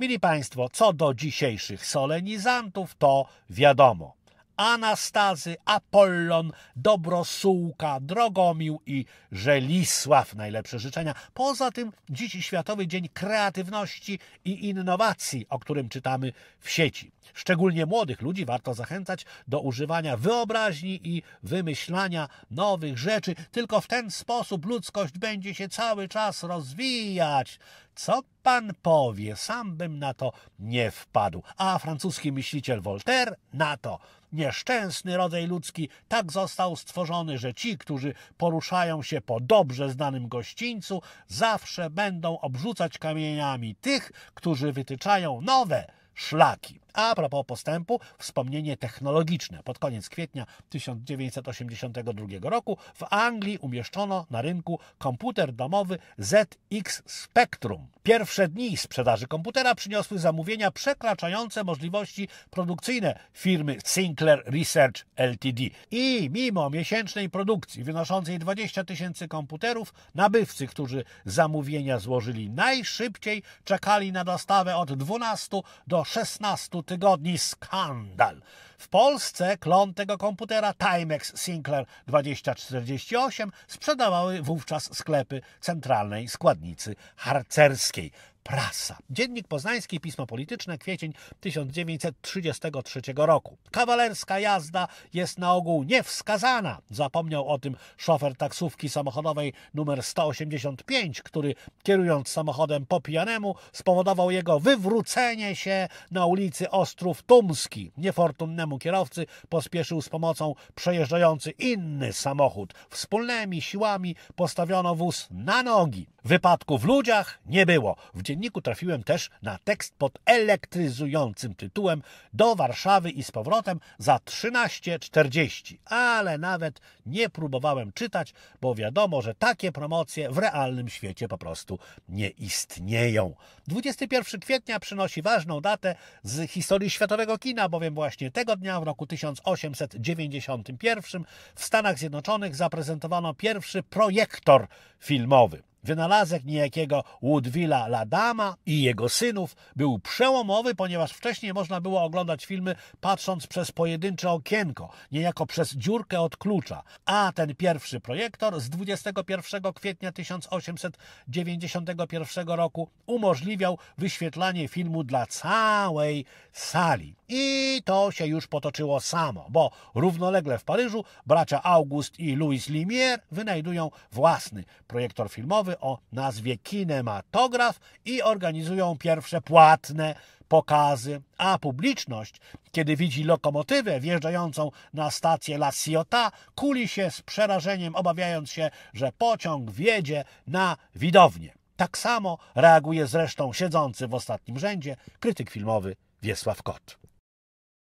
Mili Państwo, co do dzisiejszych solenizantów, to wiadomo. Anastazy, Apollon, Dobrosułka, Drogomił i Żelisław. Najlepsze życzenia. Poza tym dziś Światowy Dzień Kreatywności i Innowacji, o którym czytamy w sieci. Szczególnie młodych ludzi warto zachęcać do używania wyobraźni i wymyślania nowych rzeczy. Tylko w ten sposób ludzkość będzie się cały czas rozwijać. Co pan powie, sam bym na to nie wpadł. A francuski myśliciel Voltaire na to. Nieszczęsny rodzaj ludzki tak został stworzony, że ci, którzy poruszają się po dobrze znanym gościńcu, zawsze będą obrzucać kamieniami tych, którzy wytyczają nowe szlaki. A propos postępu, wspomnienie technologiczne. Pod koniec kwietnia 1982 roku w Anglii umieszczono na rynku komputer domowy ZX Spectrum. Pierwsze dni sprzedaży komputera przyniosły zamówienia przekraczające możliwości produkcyjne firmy Sinclair Research Ltd. I mimo miesięcznej produkcji wynoszącej 20 tysięcy komputerów, nabywcy, którzy zamówienia złożyli najszybciej, czekali na dostawę od 12 do 16 tygodni skandal w Polsce klon tego komputera Timex Sinclair 2048 sprzedawały wówczas sklepy centralnej składnicy harcerskiej. Prasa. Dziennik Poznański, Pismo Polityczne, kwiecień 1933 roku. Kawalerska jazda jest na ogół niewskazana. Zapomniał o tym szofer taksówki samochodowej numer 185, który kierując samochodem po pijanemu spowodował jego wywrócenie się na ulicy Ostrów Tumski. Niefortunnemu kierowcy pospieszył z pomocą przejeżdżający inny samochód. Wspólnymi siłami postawiono wóz na nogi. Wypadku w ludziach nie było. W dzienniku trafiłem też na tekst pod elektryzującym tytułem Do Warszawy i z powrotem za 13.40, ale nawet nie próbowałem czytać, bo wiadomo, że takie promocje w realnym świecie po prostu nie istnieją. 21 kwietnia przynosi ważną datę z historii światowego kina, bowiem właśnie tego dnia w roku 1891 w Stanach Zjednoczonych zaprezentowano pierwszy projektor filmowy. Wynalazek niejakiego Woodwilla Ladama i jego synów był przełomowy, ponieważ wcześniej można było oglądać filmy patrząc przez pojedyncze okienko, niejako przez dziurkę od klucza. A ten pierwszy projektor z 21 kwietnia 1891 roku umożliwiał wyświetlanie filmu dla całej sali. I to się już potoczyło samo, bo równolegle w Paryżu bracia August i Louis Lumière wynajdują własny projektor filmowy, o nazwie kinematograf i organizują pierwsze płatne pokazy, a publiczność, kiedy widzi lokomotywę wjeżdżającą na stację La Ciota, kuli się z przerażeniem, obawiając się, że pociąg wjedzie na widownię. Tak samo reaguje zresztą siedzący w ostatnim rzędzie krytyk filmowy Wiesław Kot.